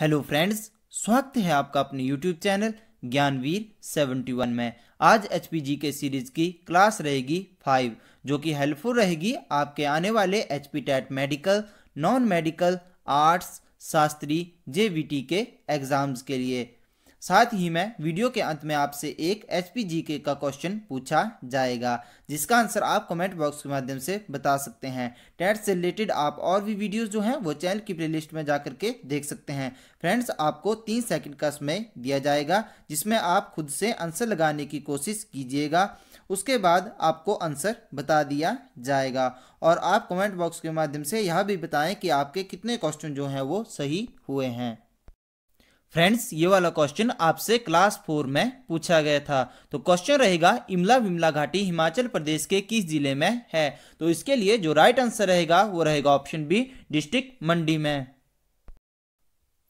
hello friends स्वागत है आपका अपने यूट्यूब चैनल ज्ञानवीर 71 में आज एच के सीरीज की क्लास रहेगी फाइव जो कि हेल्पफुल रहेगी आपके आने वाले H P TET medical non medical arts Shastri J K exams के लिए साथ ही मैं वीडियो के अंत में आपसे एक एच पी का क्वेश्चन पूछा जाएगा जिसका आंसर आप कमेंट बॉक्स के माध्यम से बता सकते हैं टेट से रिलेटेड आप और भी वीडियोस जो हैं वो चैनल की प्लेलिस्ट में जा के देख सकते हैं फ्रेंड्स आपको तीन सेकंड का समय दिया जाएगा जिसमें आप खुद से आंसर लगाने की कोशिश कीजिएगा उसके बाद आपको आंसर बता दिया जाएगा और आप कमेंट बॉक्स के माध्यम से यह भी बताएं कि आपके कितने क्वेश्चन जो हैं वो सही हुए हैं फ्रेंड्स ये वाला क्वेश्चन आपसे क्लास फोर में पूछा गया था तो क्वेश्चन रहेगा इमला विमला घाटी हिमाचल प्रदेश के किस जिले में है तो इसके लिए जो राइट आंसर रहेगा वो रहेगा ऑप्शन बी डिस्ट्रिक्ट मंडी में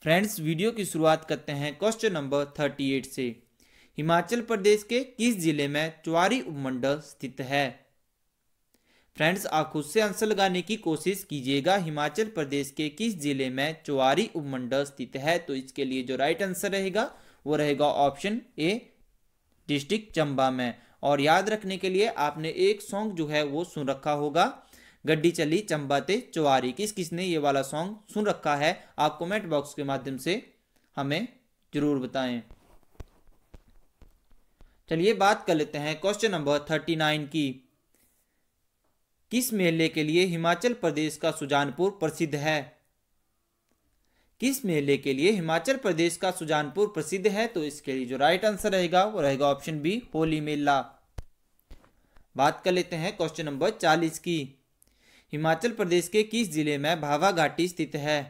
फ्रेंड्स वीडियो की शुरुआत करते हैं क्वेश्चन नंबर थर्टी एट से हिमाचल प्रदेश के किस जिले में चुवारी उपमंडल स्थित है फ्रेंड्स आप खुद से आंसर लगाने की कोशिश कीजिएगा हिमाचल प्रदेश के किस जिले में चुवारी उपमंडल स्थित है तो इसके लिए जो राइट आंसर रहेगा वो रहेगा ऑप्शन ए डिस्ट्रिक्ट चंबा में और याद रखने के लिए आपने एक सॉन्ग जो है वो सुन रखा होगा गड्डी चली चंबा ते चुवारी किस किसने ये वाला सॉन्ग सुन रखा है आप कॉमेंट बॉक्स के माध्यम से हमें जरूर बताएं चलिए बात कर लेते हैं क्वेश्चन नंबर थर्टी नाइन की किस मेले के लिए हिमाचल प्रदेश का सुजानपुर प्रसिद्ध है किस मेले के लिए हिमाचल प्रदेश का सुजानपुर प्रसिद्ध है तो इसके लिए जो राइट आंसर रहेगा वो रहेगा ऑप्शन बी होली मेला बात कर लेते हैं क्वेश्चन नंबर चालीस की हिमाचल प्रदेश के किस जिले में भावा घाटी स्थित है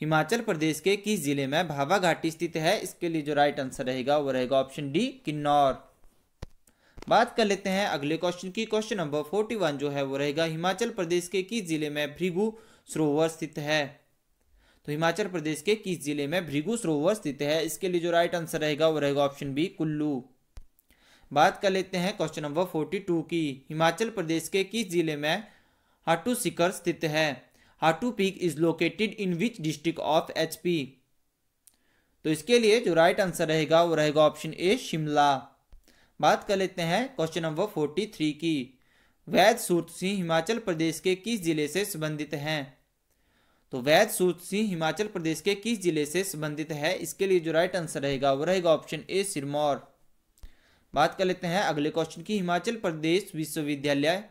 हिमाचल प्रदेश के किस जिले में भावा घाटी स्थित है इसके लिए जो राइट आंसर रहेगा वो रहेगा ऑप्शन डी किन्नौर बात कर लेते हैं अगले क्वेश्चन की क्वेश्चन नंबर फोर्टी वन जो है वो रहेगा हिमाचल प्रदेश के किस जिले में भृगु सरोवर स्थित है तो हिमाचल प्रदेश के किस जिले में भृगु सरोवर स्थित है इसके लिए जो राइट आंसर रहेगा वो रहेगा ऑप्शन बी कुल्लू बात कर लेते हैं क्वेश्चन नंबर फोर्टी टू की हिमाचल प्रदेश के किस जिले में हाटू सिकर स्थित है Hatu peak is located in which district of HP तो इसके लिए जो राइट आंसर रहेगा वो रहेगा ऑप्शन ए शिमला बात कर लेते हैं क्वेश्चन नंबर फोर्टी थ्री की वैद सूरत सिंह हिमाचल प्रदेश के किस जिले से संबंधित हैं तो वैद सूरत सिंह हिमाचल प्रदेश के किस जिले से संबंधित है इसके लिए जो राइट आंसर रहेगा वो रहेगा ऑप्शन ए सिरमौर बात कर लेते हैं अगले क्वेश्चन की हिमाचल प्रदेश विश्वविद्यालय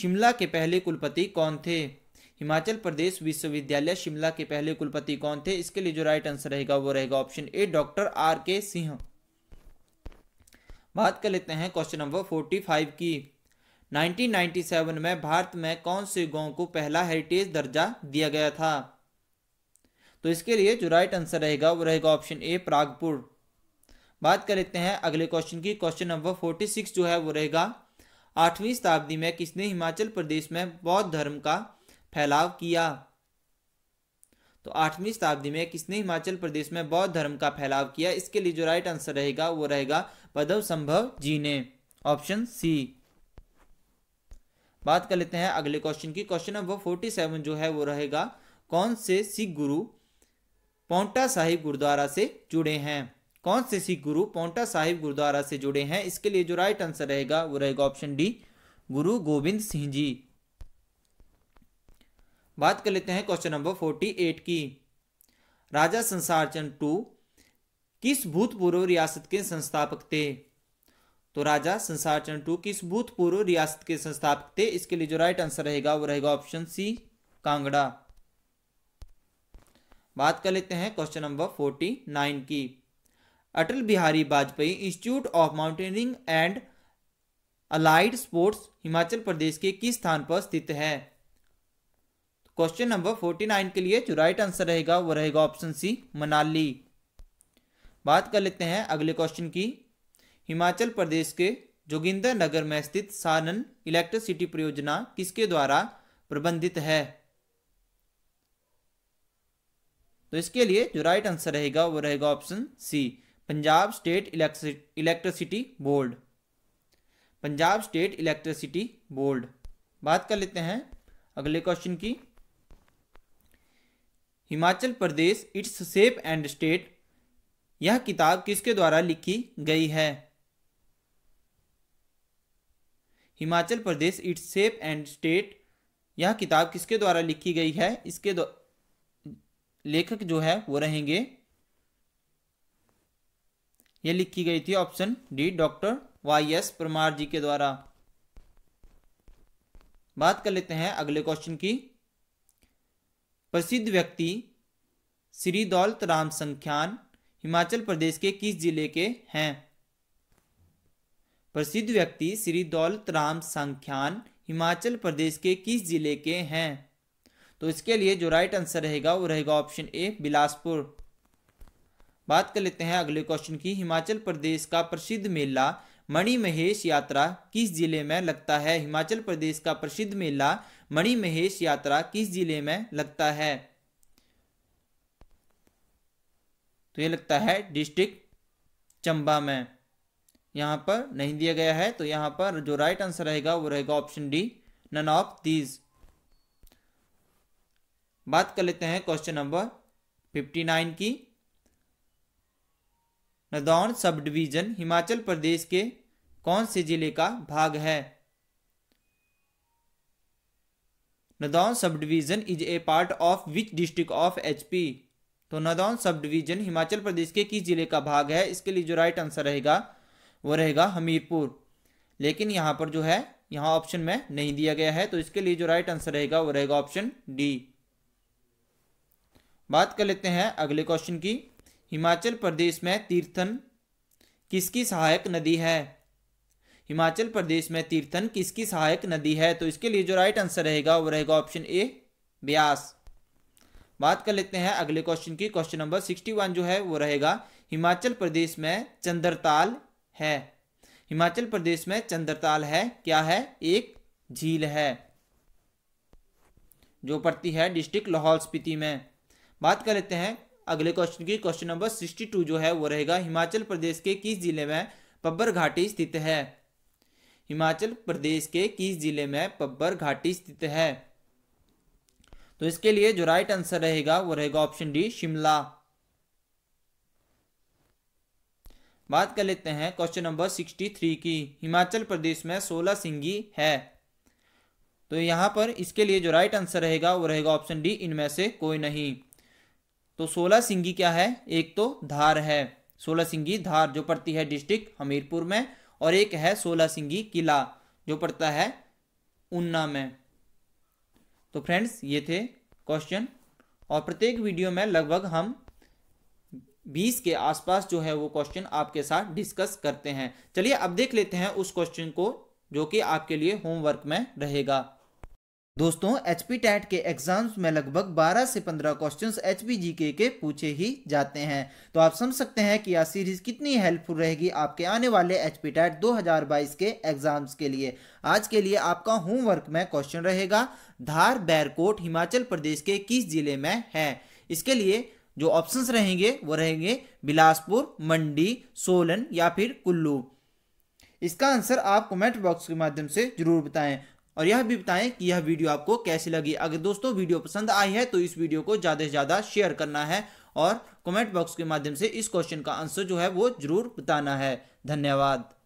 शिमला के पहले कुलपति कौन थे हिमाचल प्रदेश विश्वविद्यालय शिमला के पहले कुलपति कौन थे इसके लिए जो राइट आंसर रहेगा वो रहेगा ऑप्शन ए डॉक्टर आर के सिंह बात कर लेते हैं क्वेश्चन नंबर फोर्टी फाइव की 1997 में भारत में कौन से गांव को पहला हेरिटेज दर्जा दिया गया था तो इसके लिए जो राइट आंसर रहेगा वो रहेगा ऑप्शन ए प्रागपुर बात कर लेते हैं अगले क्वेश्चन की क्वेश्चन नंबर फोर्टी सिक्स जो है वो रहेगा आठवीं शताब्दी में किसने हिमाचल प्रदेश में बौद्ध धर्म का फैलाव किया तो आठवीं शताब्दी में किसने हिमाचल प्रदेश में बौद्ध धर्म का फैलाव किया इसके लिए जो राइट आंसर रहेगा वो रहेगा पदव संभव जी ने ऑप्शन सी बात कर लेते हैं अगले क्वेश्चन की क्वेश्चन नंबर फोर्टी सेवन जो है वो रहेगा कौन से सिख गुरु पौंटा साहिब गुरुद्वारा से जुड़े हैं कौन से सिख गुरु पौंटा साहिब गुरुद्वारा से जुड़े हैं इसके लिए जो राइट आंसर रहेगा वो रहेगा ऑप्शन डी गुरु गोविंद सिंह जी बात कर लेते हैं क्वेश्चन नंबर फोर्टी एट की राजा संसार चंद टू किस भूतपूर्व रियासत के संस्थापक थे तो राजा संसार चंद टू किस भूतपूर्व रियासत के संस्थापक थे इसके लिए जो राइट आंसर रहेगा वो रहेगा ऑप्शन सी कांगड़ा बात कर लेते हैं क्वेश्चन नंबर फोर्टी नाइन की Atal Bihari Vajpayee institute of mountaineering and allied sports Himachal Pradesh के किस स्थान पर स्थित है क्वेश्चन नंबर फोर्टी नाइन के लिए जो राइट आंसर रहेगा वो रहेगा ऑप्शन सी मनाली बात कर लेते हैं अगले क्वेश्चन की हिमाचल प्रदेश के जोगिंदर नगर में स्थित सानन इलेक्ट्रिसिटी परियोजना किसके द्वारा प्रबंधित है तो इसके लिए जो राइट आंसर रहेगा वो रहेगा option C Punjab state electricity board Punjab state electricity board बात कर लेते हैं अगले क्वेश्चन की Himachal Pradesh it's shape and state यह किताब किसके द्वारा लिखी गई है Himachal Pradesh it's shape and state यह किताब किसके द्वारा लिखी गई है इसके लेखक जो है वो रहेंगे यह लिखी गई थी option D doctor Y S Parmar ji के द्वारा बात कर लेते हैं अगले क्वेश्चन की प्रसिद्ध व्यक्ति श्री दौलत राम संख्यान हिमाचल प्रदेश के किस जिले के हैं प्रसिद्ध व्यक्ति श्री दौलत राम संख्यान हिमाचल प्रदेश के किस जिले के हैं तो इसके लिए जो राइट आंसर रहेगा वो रहेगा ऑप्शन ए बिलासपुर बात कर लेते हैं अगले क्वेश्चन की हिमाचल प्रदेश का प्रसिद्ध मेला मणि महेश यात्रा किस जिले में लगता है हिमाचल प्रदेश का प्रसिद्ध मेला मणि महेश यात्रा किस जिले में लगता है तो ये लगता है डिस्ट्रिक्ट चंबा में यहां पर नहीं दिया गया है तो यहां पर जो राइट आंसर रहेगा वो रहेगा option D none of these बात कर लेते हैं क्वेश्चन नंबर फिफ्टी नाइन की नदौन सब डिवीजन हिमाचल प्रदेश के कौन से जिले का भाग है Nadaun sub division is a part of which district of HP तो नदौन सब डिवीज़न हिमाचल प्रदेश के किस जिले का भाग है इसके लिए जो राइट आंसर रहेगा वो रहेगा हमीरपुर लेकिन यहाँ पर जो है यहाँ ऑप्शन में नहीं दिया गया है तो इसके लिए जो राइट आंसर रहेगा वो रहेगा ऑप्शन डी बात कर लेते हैं अगले क्वेश्चन की हिमाचल प्रदेश में तीर्थन किसकी सहायक नदी है हिमाचल प्रदेश में तीर्थन किसकी सहायक नदी है तो इसके लिए जो राइट आंसर रहेगा वो रहेगा ऑप्शन ए ब्यास बात कर लेते हैं अगले क्वेश्चन की क्वेश्चन नंबर सिक्सटी वन जो है वो रहेगा हिमाचल प्रदेश में चंद्रताल है हिमाचल प्रदेश में चंद्रताल है क्या है एक झील है जो पड़ती है डिस्ट्रिक्ट लाहौल स्पीति में बात कर लेते हैं अगले क्वेश्चन की क्वेश्चन नंबर सिक्सटी टू जो है वो रहेगा हिमाचल प्रदेश के किस जिले में पब्बर घाटी स्थित है हिमाचल प्रदेश के किस जिले में पब्बर घाटी स्थित है तो इसके लिए जो राइट आंसर रहेगा वो रहेगा ऑप्शन डी शिमला बात कर लेते हैं क्वेश्चन नंबर सिक्सटी थ्री की हिमाचल प्रदेश में सोलह सिंगी है तो यहां पर इसके लिए जो राइट आंसर रहेगा वो रहेगा ऑप्शन डी इनमें से कोई नहीं तो सोलह सिंगी क्या है एक तो धार है सोलह सिंगी धार जो पड़ती है डिस्ट्रिक्ट हमीरपुर में और एक है सोलह सिंगी किला जो पड़ता है उन्ना में तो फ्रेंड्स ये थे क्वेश्चन और प्रत्येक वीडियो में लगभग हम 20 के आसपास जो है वो क्वेश्चन आपके साथ डिस्कस करते हैं चलिए अब देख लेते हैं उस क्वेश्चन को जो कि आपके लिए होमवर्क में रहेगा दोस्तों एच पी टैट के एग्जाम्स में लगभग 12 से 15 क्वेश्चंस एच पी जी के, पूछे ही जाते हैं तो आप समझ सकते हैं कि यह सीरीज कितनी हेल्पफुल रहेगी आपके आने वाले एच पी टैट दो के एग्जाम्स के लिए आज के लिए आपका होमवर्क में क्वेश्चन रहेगा धार बैरकोट हिमाचल प्रदेश के किस जिले में है इसके लिए जो ऑप्शन रहेंगे वो रहेंगे बिलासपुर मंडी सोलन या फिर कुल्लू इसका आंसर आप कमेंट बॉक्स के माध्यम से जरूर बताएं और यह भी बताएं कि यह वीडियो आपको कैसी लगी अगर दोस्तों वीडियो पसंद आई है तो इस वीडियो को ज़्यादा से ज़्यादा शेयर करना है और कमेंट बॉक्स के माध्यम से इस क्वेश्चन का आंसर जो है वो जरूर बताना है धन्यवाद